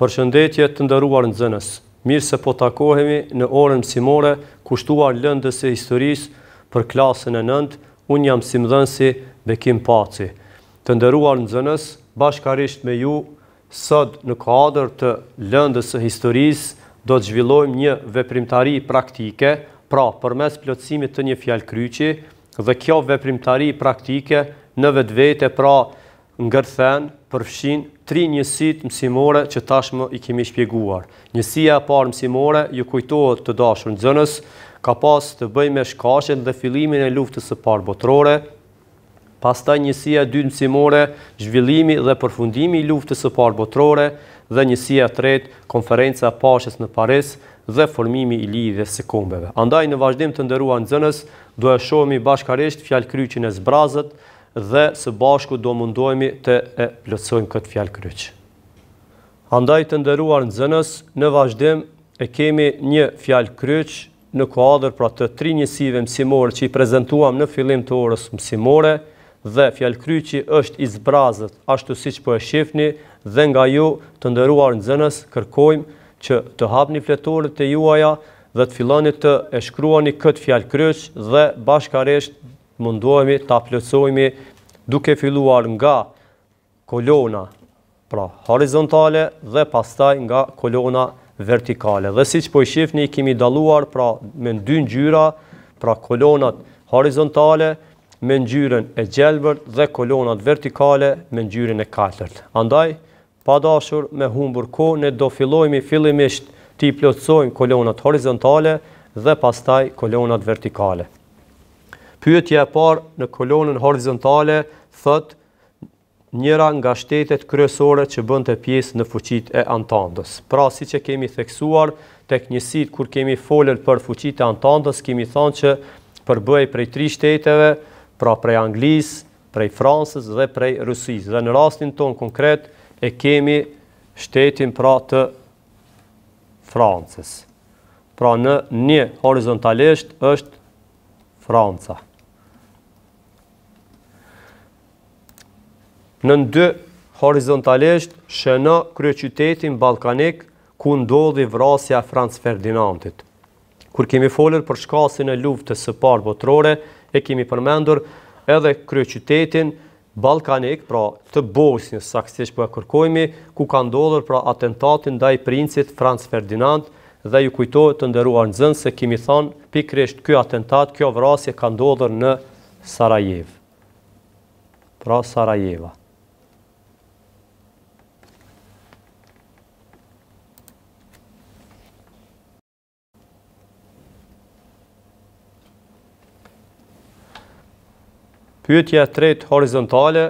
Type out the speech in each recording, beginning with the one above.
për shëndetje të ndëruar në zënës, mirë se po takohemi në orën mësimore kushtuar lëndës e historisë për klasën e nëndë, unë jam si Bekim Paci. Të ndëruar në zënës, bashkarisht me ju, sëdë në kohadër të lëndës e historisë, do të zhvillojmë një veprimtari praktike, pra për mes plëtsimit të një fjallë kryqi, dhe kjo veprimtari praktike në vetë vete pra ngërthen, përfshin tri njësit mësimore që tashmë i kemi shpjeguar. Njësia e parë mësimore ju kujtohet të dashur nxënës, ka pas të bëjë me shkashen dhe fillimin e luftës së parë botërore. Pastaj njësia e dytë mësimore, zhvillimi dhe përfundimi i luftës së parë botërore dhe njësia e tretë, konferenca e paqes në Paris dhe formimi i lidhjes se kombeve. Andaj në vazhdim të nderuar nxënës, do e shohim bashkaresht fjalëkryqin e zbrazët, dhe së bashku do mundohemi të e plëtsojmë këtë fjalë kryqë. Andaj të ndëruar në zënës, në vazhdim e kemi një fjalë kryqë në kuadrë pra të tri njësive mësimore që i prezentuam në filim të orës mësimore dhe fjalë kryqë është izbrazët ashtu si që po e shifni dhe nga ju të ndëruar në zënës kërkojmë që të hapni fletore të juaja dhe të filani të e shkruani këtë fjalë kryqë dhe bashkaresht mundohemi ta plotësojmi duke filluar nga kolona pra horizontale dhe pastaj nga kolona vertikale dhe siç po i shihni i kemi dalluar pra me dy ngjyra pra kolonat horizontale me ngjyrën e gjelbërt dhe kolonat vertikale me ngjyrën e katërt. andaj pa dashur me humbur kohë ne do fillojmë fillimisht ti plotsojmë kolonat horizontale dhe pastaj kolonat vertikale Pyetja e parë në kolonën horizontale thot njëra nga shtetet kryesore që bënd të pjesë në fuqit e antandës. Pra, si që kemi theksuar, tek njësit kur kemi folur për fuqit e antandës, kemi thonë që përbëhej prej tri shteteve, pra prej Anglisë, prej Fransës dhe prej Rusisë. Dhe në rastin tonë konkret e kemi shtetin pra të Fransës. Pra në një horizontalisht është Franca. në ndë horizontalisht shëna krye qytetin balkanik ku ndodhi vrasja Franz Ferdinandit. Kur kemi folër për shkasin e luft të së parë botrore, e kemi përmendur edhe krye qytetin balkanik, pra të Bosnjës, saksisht për po e kërkojmi, ku ka ndodhër pra atentatin dhe i princit Franz Ferdinand dhe ju kujtojë të ndëruar në zënë se kemi thonë pikrësht kjo atentat, kjo vrasje ka ndodhër në Sarajevë. Pra Sarajeva. Pyetja e tretë horizontale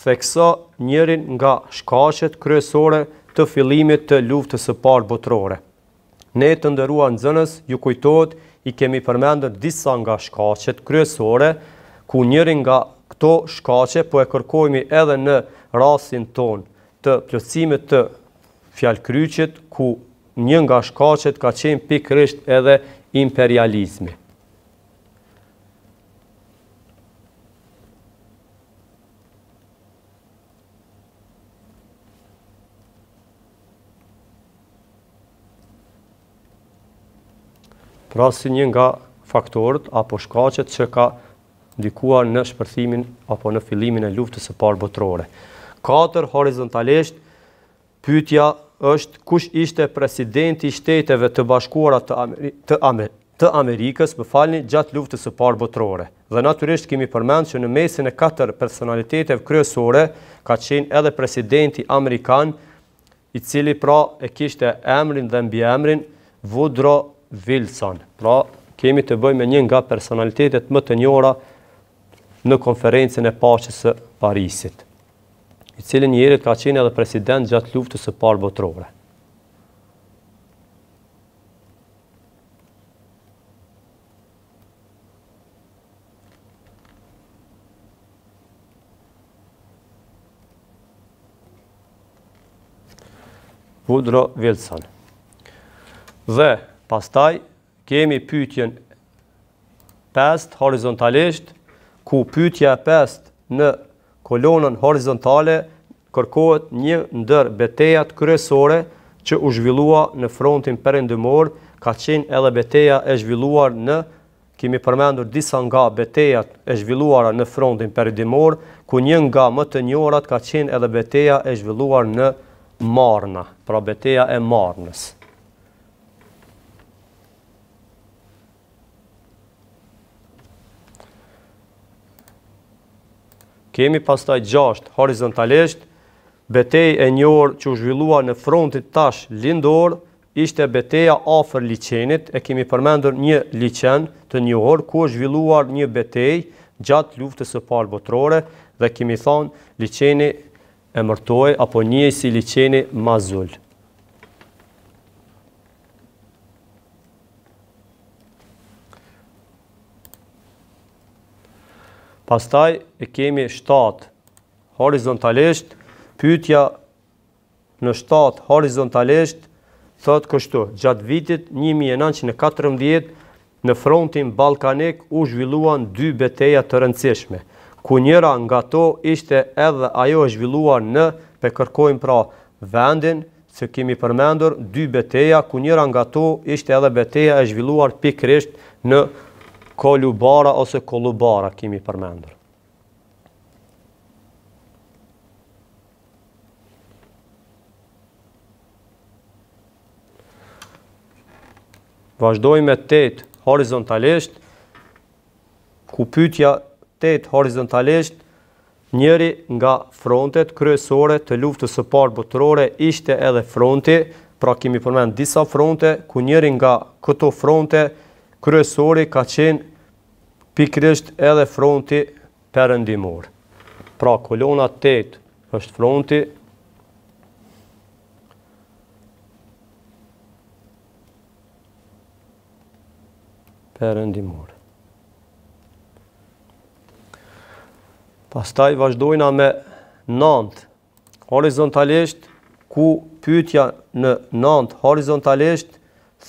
theksa njërin nga shkaqet kryesore të fillimit të luftës së parë botërore. Ne të nderuar nxënës, ju kujtohet i kemi përmendur disa nga shkaqet kryesore ku njërin nga këto shkaqe po e kërkojmi edhe në rastin ton të plëcimit të fjalkryqit ku një nga shkaqet ka qenë pikërisht edhe imperializmi. pra si një nga faktorët apo shkacet që ka ndikuar në shpërthimin apo në filimin e luftës e parë botërore. Katër, horizontalisht, pytja është kush ishte presidenti shteteve të bashkuara të, të, të Amerikës më falni gjatë luftës e parë botërore. Dhe naturisht kemi përmend që në mesin e katër personaliteteve kryesore ka qenë edhe presidenti Amerikan i cili pra e kishte emrin dhe mbi emrin Woodrow Vilcan. Pra, kemi të bëjmë me një nga personalitetet më të njora në konferencën e paqës së Parisit, i cilin njerit ka qenë edhe president gjatë luftës së parë botërore. Vudro Vilcan. Dhe, Pastaj kemi pyetjen 5 horizontalisht ku pyetja 5 në kolonën horizontale kërkohet një ndër betejat kryesore që u zhvillua në frontin perëndimor, ka qenë edhe beteja e zhvilluar në kemi përmendur disa nga betejat e zhvilluara në frontin perëndimor, ku një nga më të njohurat ka qenë edhe beteja e zhvilluar në Marna, pra beteja e Marnës. kemi pastaj gjasht horizontalesht, betej e njërë që u zhvillua në frontit tash lindor, ishte beteja afer liqenit, e kemi përmendur një liqen të njërë, ku u zhvillua një betej gjatë luftës e parë botrore, dhe kemi thonë liqeni e mërtoj, apo një si liqeni mazullë. Pastaj e kemi 7 horizontalisht, pytja në 7 horizontalisht, thot kështu, gjatë vitit 1914, në frontin balkanik u zhvilluan dy beteja të rëndësishme, ku njëra nga to ishte edhe ajo e zhvilluar në, pe kërkojmë pra vendin, që kemi përmendur dy beteja, ku njëra nga to ishte edhe beteja e zhvilluar pikrisht në kolubara ose kolubara kimi përmendur. Vajzdojmë me tëtë horizontalisht, ku pytja tëtë horizontalisht, njëri nga frontet kryesore të luftës së parë botërore ishte edhe fronti, pra kimi përmend disa fronte, ku njëri nga këto fronte kryesori ka qenë pikrisht edhe fronti perëndimor. Pra kolona 8 është fronti perëndimor. Pastaj vazhdojna me 9 horizontalisht ku pyetja në 9 horizontalisht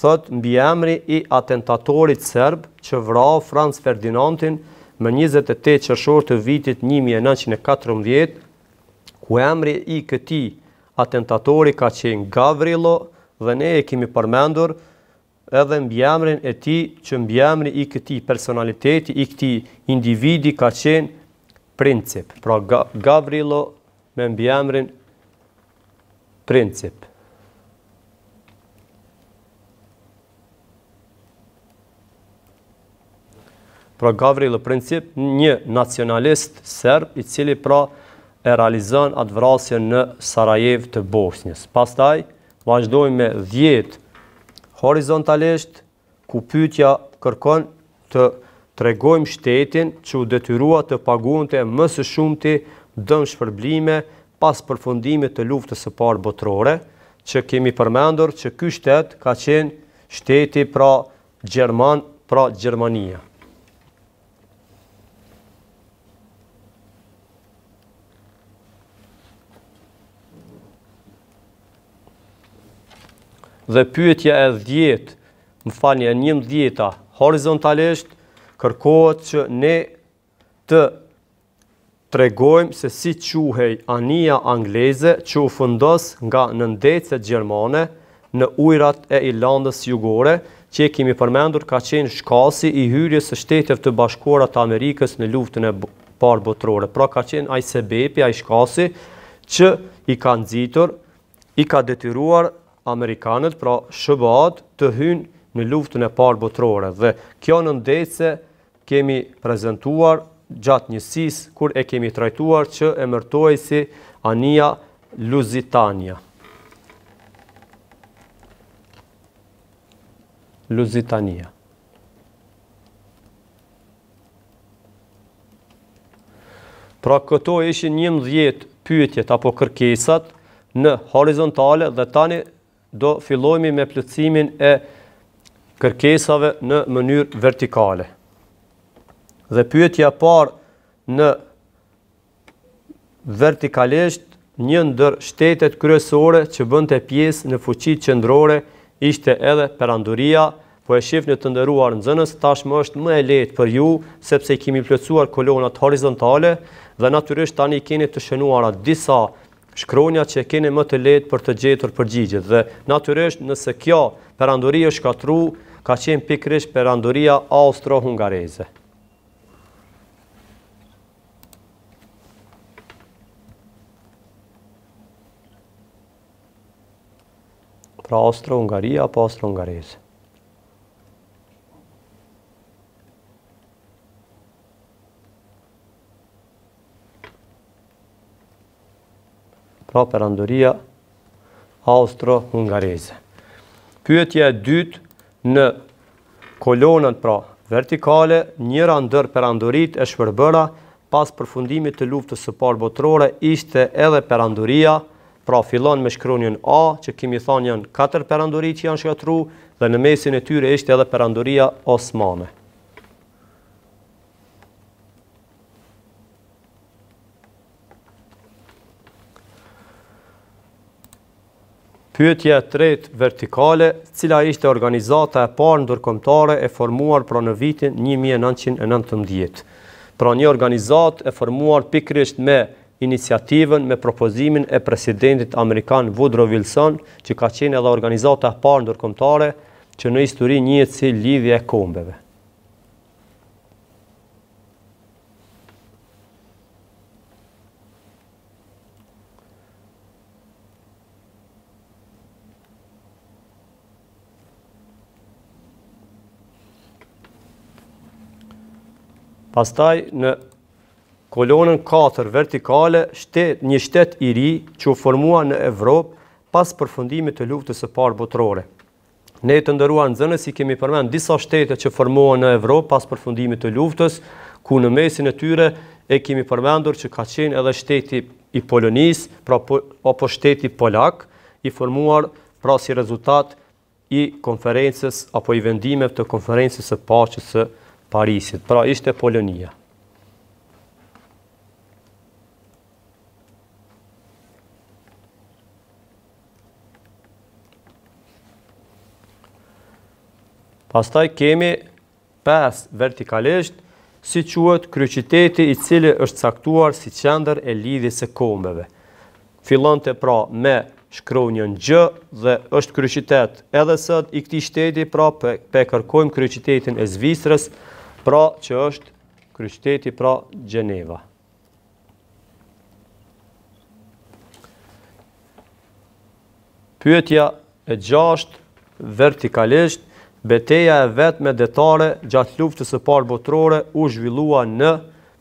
thot mbi emri i atentatorit serb që vra Franz Ferdinandin më 28 qershor të vitit 1914 ku emri i këtij atentatori ka qenë Gavrilo dhe ne e kemi përmendur edhe mbi emrin e tij që mbi emri i këtij personaliteti i këtij individi ka qenë Princip, pra Gavrilo me mbi emrin Princip Pra Gavrilo Princip, një nacionalist serb i cili pra e realizon atë vrasje në Sarajev të Bosnjës. Pastaj, vazhdojmë me dhjetë horizontalisht, ku pytja kërkon të tregojmë shtetin që u detyrua të paguante mësë shumë të dëmë shpërblime pas përfundimit të luftës e parë botërore, që kemi përmendur që ky shtet ka qenë shteti pra Gjerman, pra Gjermania. dhe pyetja e djetë më falni, e njëm djeta horizontalisht, kërkohet që ne të tregojmë se si quhej anija angleze që u fundos nga nëndecet Gjermane në ujrat e Irlandës jugore, që e kemi përmendur ka qenë shkasi i hyrje së shtetjev të bashkuarat të Amerikës në luftën e parë botrore. Pra ka qenë ajsebepi, ajshkasi, që i ka nëzitur, i ka detyruar Amerikanët, pra shëbat të hynë në luftën e parë botërore. Dhe kjo në ndecë kemi prezentuar gjatë njësis, kur e kemi trajtuar që e si Ania Luzitania. Luzitania. Pra këto ishë njëmë dhjetë pyetjet apo kërkesat në horizontale dhe tani do fillojmë me plëcimin e kërkesave në mënyrë vertikale. Dhe pyetja parë në vertikalesht një ndër shtetet kryesore që bënd të piesë në fuqit qëndrore ishte edhe peranduria, po e shifë në të ndëruar në zënës, tashmë është më e letë për ju, sepse i kemi plëcuar kolonat horizontale dhe naturisht tani i keni të shënuara disa përgjës shkronja që kene më të letë për të gjetur përgjigjet. Dhe natyresht nëse kjo perandori është katru, ka qenë pikrish peranduria austro-hungareze. Pra austro-hungaria, pa austro-hungareze. pra perandoria austro-hungareze. Pyetje e dytë në kolonën pra vertikale, njëra ndër perandorit e shpërbëra pas përfundimit të luftës së parë botërore ishte edhe perandoria, pra fillon me shkronjën A, që kemi thonë janë 4 perandorit që janë shkatru, dhe në mesin e tyre ishte edhe perandoria Osmane. Pyetja e tretë vertikale, cila ishte organizata e parë ndërkombëtare e formuar pra në vitin 1919. Pra një organizatë e formuar pikërisht me iniciativën me propozimin e presidentit amerikan Woodrow Wilson, që ka qenë edhe organizata e parë ndërkombëtare që në histori njihet si lidhje e kombeve. Pastaj në kolonën 4 vertikale, shtet, një shtet i ri që u formua në Evropë pas përfundimit të luftës e parë botërore. Ne të ndërua në zënës i kemi përmen disa shtetet që formua në Evropë pas përfundimit të luftës, ku në mesin e tyre e kemi përmendur që ka qenë edhe shteti i Polonis, pra, po, apo shteti Polak, i formuar pra si rezultat i konferences apo i vendimev të konferences e pashës së Parisit, pra ishte Polonia. Pastaj kemi 5 vertikalisht si quhet kryqiteti i cili është caktuar si qendër e lidhjes së kombeve. Fillonte pra me shkronjën G dhe është kryqitet edhe sot i këtij shteti pra pe, pe kërkojmë kryqitetin e Zvicrës, pra që është kryshteti pra Gjeneva. Pyetja e gjasht vertikalisht, beteja e vetë me detare gjatë luftës e parë botrore u zhvillua në,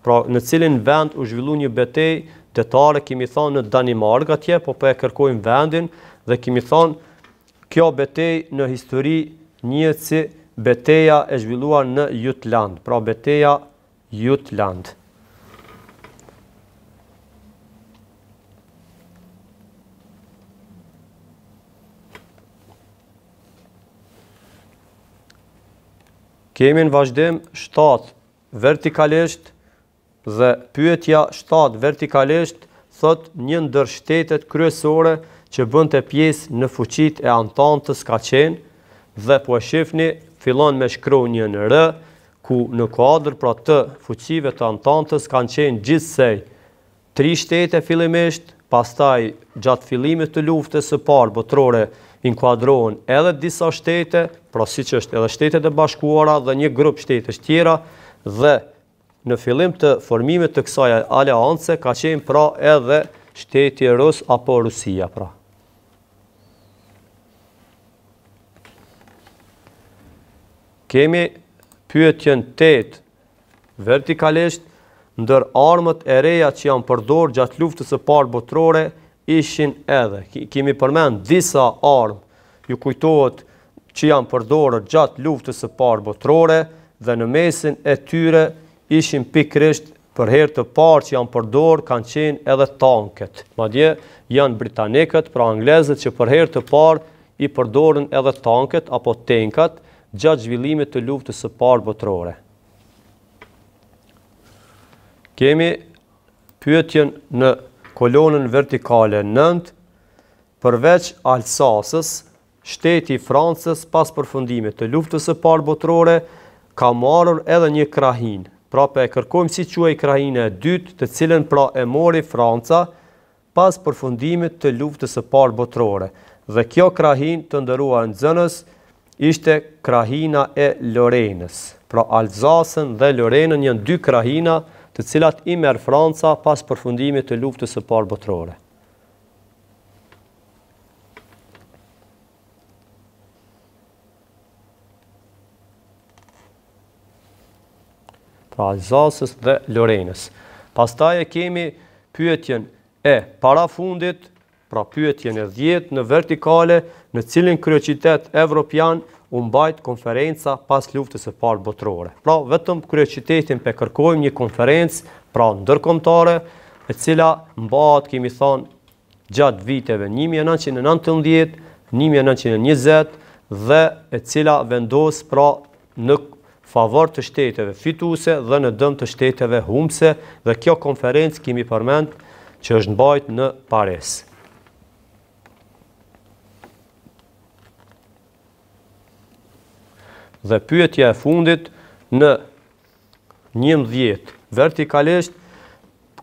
pra në cilin vend u zhvillu një betej detare, kemi thonë në Danimark atje, po për po e kërkojmë vendin, dhe kemi thonë kjo betej në histori një cilin, Beteja e zhvilluar në Jutland. Pra, Beteja Jutland. Kemi në vazhdim 7 vertikalesht dhe pyetja 7 vertikalesht thot një ndër shtetet kryesore që bënd të pjesë në fuqit e antantës ka qenë dhe po e shifni fillon me shkru një në rë, ku në kuadrë pra të fuqive të antantës kanë qenë gjithsej tri shtete fillimisht, pastaj gjatë fillimit të luftës së parë botërore inkuadrohen edhe disa shtete, pra si që është edhe shtetet e bashkuara dhe një grup shtetës shtjera, dhe në fillim të formimit të kësaj aleance ka qenë pra edhe shteti rus apo Rusia pra. kemi pyetjen 8 vertikalisht, ndër armët e reja që janë përdorë gjatë luftës e parë botërore, ishin edhe. Kemi përmend disa armë, ju kujtohet që janë përdorë gjatë luftës e parë botërore, dhe në mesin e tyre ishin pikrisht për herë të parë që janë përdorë kanë qenë edhe tanket. Ma dje, janë britanikët, pra anglezët që për herë të parë i përdorën edhe tanket apo tenkat, gjatë zhvillimit të luftës së parë botërore. Kemi pyetjen në kolonën vertikale 9 përveç Alsasës, shteti Francës pas përfundimit të luftës së parë botërore, ka marur edhe një krahin. Pra për e kërkojmë si quaj krahin e dytë të cilën pra e mori Franca pas përfundimit të luftës së parë botërore. Dhe kjo krahin të ndërua në zënës, ishte krahina e Lorenës. Pra Alzasën dhe Lorenën janë dy krahina të cilat i merë Franca pas përfundimit të luftës e parë botërore. Pra Alzasës dhe Lorenës. Pas taj e kemi pyetjen e para fundit, pra pyetjen e djetë në vertikale në cilin kryoqitet evropian mbajt konferenca pas luftës e parë botërore. Pra vetëm kryoqitetin pe kërkojmë një konferencë pra ndërkomtare e cila mbaat kemi thonë gjatë viteve 1919, 1920, dhe e cila vendos pra në favor të shteteve fituse dhe në dëm të shteteve humse dhe kjo konferencë kimi përmend që është në bajt në Paris. dhe pyetja e fundit në njëm dhjetë vertikalisht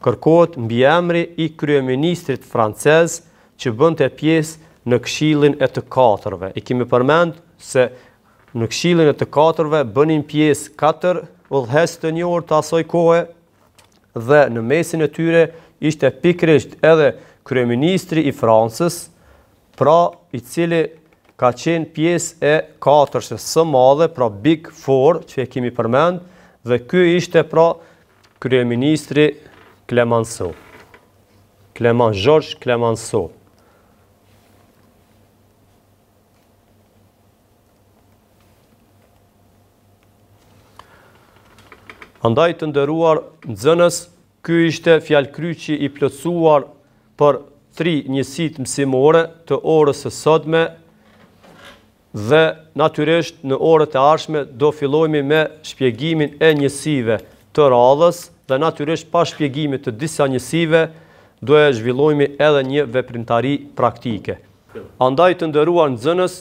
kërkot mbi emri i kryeministrit francez që bënd të pjesë në kshilin e të katërve. I kemi përmend se në kshilin e të katërve bënin pjesë katër u të një orë të asoj kohë dhe në mesin e tyre ishte pikrisht edhe kryeministri i Francës pra i cili ka qenë pjesë e katërshe së madhe, pra Big Four, që e kemi përmend, dhe ky ishte pra Kryeministri Klemanso. Kleman Gjorsh Klemanso. Andaj të ndëruar në zënës, ky ishte fjalkryqi i plëcuar për tri njësit mësimore të orës e sëdme, dhe natyresht në orët e arshme do filojmi me shpjegimin e njësive të radhës dhe natyresht pa shpjegimit të disa njësive do e zhvillojmi edhe një veprimtari praktike. Andaj të ndëruar në zënës,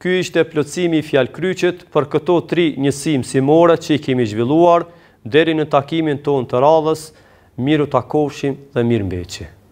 ky ishte plëcimi i fjal kryqit për këto tri njësim si more që i kemi zhvilluar, deri në takimin tonë të radhës, miru takovshim dhe mirë mbeqim.